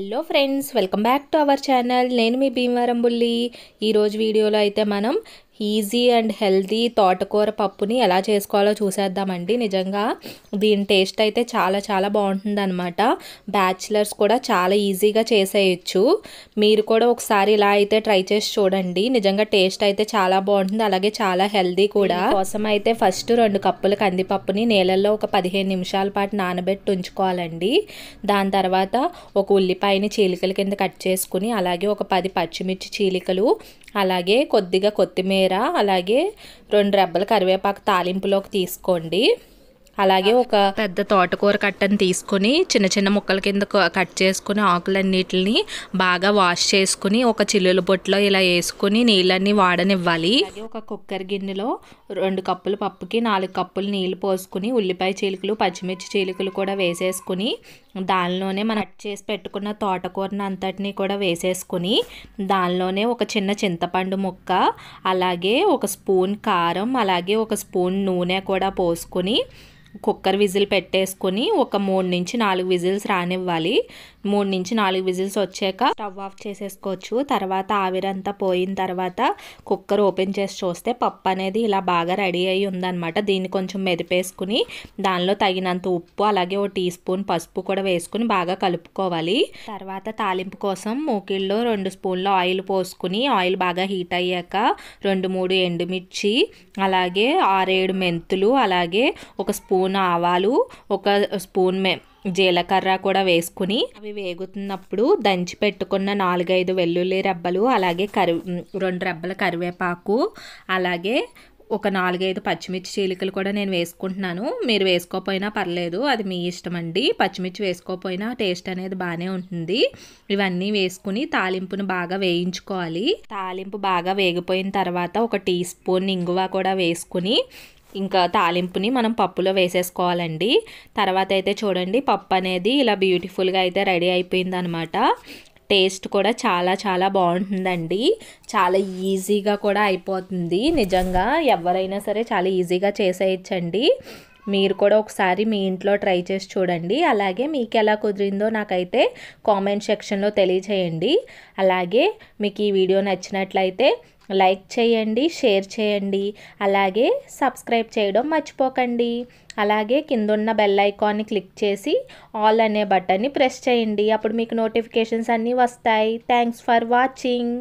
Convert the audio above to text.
hello friends welcome back to our channel నేను మీ భీమవరం బుల్లి ఈరోజు వీడియోలో అయితే మనం ఈజీ అండ్ హెల్దీ తోటకూర పప్పుని ఎలా చేసుకోవాలో చూసేద్దామండి నిజంగా దీని టేస్ట్ అయితే చాలా చాలా బాగుంటుంది అనమాట బ్యాచిలర్స్ కూడా చాలా ఈజీగా చేసేయచ్చు మీరు కూడా ఒకసారి ఇలా అయితే ట్రై చేసి చూడండి నిజంగా టేస్ట్ అయితే చాలా బాగుంటుంది అలాగే చాలా హెల్దీ కూడా కోసం అయితే ఫస్ట్ రెండు కప్పుల కందిపప్పుని నీళ్ళల్లో ఒక పదిహేను నిమిషాల పాటు నానబెట్టి ఉంచుకోవాలండి దాని తర్వాత ఒక ఉల్లిపాయని చీలికల కింద కట్ చేసుకుని అలాగే ఒక పది పచ్చిమిర్చి చీలికలు అలాగే కొద్దిగా కొత్తిమీర కొత్తిమీర అలాగే రెండు రెబ్బల కరివేపాకు తాలింపులోకి తీసుకోండి అలాగే ఒక పెద్ద తోటకూర కట్టను తీసుకుని చిన్న చిన్న ముక్కల కింద కట్ చేసుకుని ఆకులన్నిటిని బాగా వాష్ చేసుకుని ఒక చిల్లుల బొట్టులో ఇలా వేసుకుని నీళ్ళన్నీ వాడనివ్వాలి ఒక కుక్కర్ గిన్నెలో రెండు కప్పులు పప్పుకి నాలుగు కప్పులు నీళ్ళు పోసుకుని ఉల్లిపాయ చీలికలు పచ్చిమిర్చి చీలికలు కూడా వేసేసుకుని దానిలోనే మనం కట్ చేసి పెట్టుకున్న తోటకూరను అంతటినీ కూడా వేసేసుకుని దానిలోనే ఒక చిన్న చింతపండు ముక్క అలాగే ఒక స్పూన్ కారం అలాగే ఒక స్పూన్ నూనె కూడా పోసుకొని కుక్కర్ విజిల్ పెట్టేసుకొని ఒక మూడు నుంచి నాలుగు విజిల్స్ రానివ్వాలి మూడు నుంచి నాలుగు విజిల్స్ వచ్చాక స్టవ్ ఆఫ్ చేసేసుకోవచ్చు తర్వాత ఆవిరంతా పోయిన తర్వాత కుక్కర్ ఓపెన్ చేసి చూస్తే పప్పు అనేది ఇలా బాగా రెడీ అయ్యి ఉందనమాట దీన్ని కొంచెం మెదిపేసుకుని దానిలో తగినంత ఉప్పు అలాగే ఒక టీ స్పూన్ పసుపు కూడా వేసుకుని బాగా కలుపుకోవాలి తర్వాత తాలింపు కోసం మూకిళ్ళలో రెండు స్పూన్లు ఆయిల్ పోసుకుని ఆయిల్ బాగా హీట్ అయ్యాక రెండు మూడు ఎండుమిర్చి అలాగే ఆరేడు మెంతులు అలాగే ఒక స్పూన్ స్పూన్ ఆవాలు ఒక స్పూన్ మే జీలకర్ర కూడా వేసుకుని అవి వేగుతున్నప్పుడు దంచి పెట్టుకున్న నాలుగైదు వెల్లుల్లి రెబ్బలు అలాగే కరి రెండు రెబ్బల కరివేపాకు అలాగే ఒక నాలుగైదు పచ్చిమిర్చి చీలికలు కూడా నేను వేసుకుంటున్నాను మీరు వేసుకోకపోయినా పర్లేదు అది మీ ఇష్టం అండి పచ్చిమిర్చి వేసుకోకపోయినా టేస్ట్ అనేది బాగానే ఉంటుంది ఇవన్నీ వేసుకుని తాలింపును బాగా వేయించుకోవాలి తాలింపు బాగా వేగిపోయిన తర్వాత ఒక టీ స్పూన్ ఇంగువ కూడా వేసుకుని ఇంకా తాలింపుని మనం పప్పులో వేసేసుకోవాలండి తర్వాత అయితే చూడండి పప్పు అనేది ఇలా బ్యూటిఫుల్గా అయితే రెడీ అయిపోయిందనమాట టేస్ట్ కూడా చాలా చాలా బాగుంటుందండి చాలా ఈజీగా కూడా అయిపోతుంది నిజంగా ఎవరైనా సరే చాలా ఈజీగా చేసేయచ్చండి మీరు కూడా ఒకసారి మీ ఇంట్లో ట్రై చేసి చూడండి అలాగే మీకు ఎలా కుదిరిందో నాకైతే కామెంట్ సెక్షన్లో తెలియచేయండి అలాగే మీకు ఈ వీడియో నచ్చినట్లయితే లైక్ చేయండి షేర్ చేయండి అలాగే సబ్స్క్రైబ్ చేయడం మర్చిపోకండి అలాగే కిందున్న బెల్ ఐకాన్ని క్లిక్ చేసి ఆల్ అనే బటన్ని ప్రెస్ చేయండి అప్పుడు మీకు నోటిఫికేషన్స్ అన్నీ వస్తాయి థ్యాంక్స్ ఫర్ వాచింగ్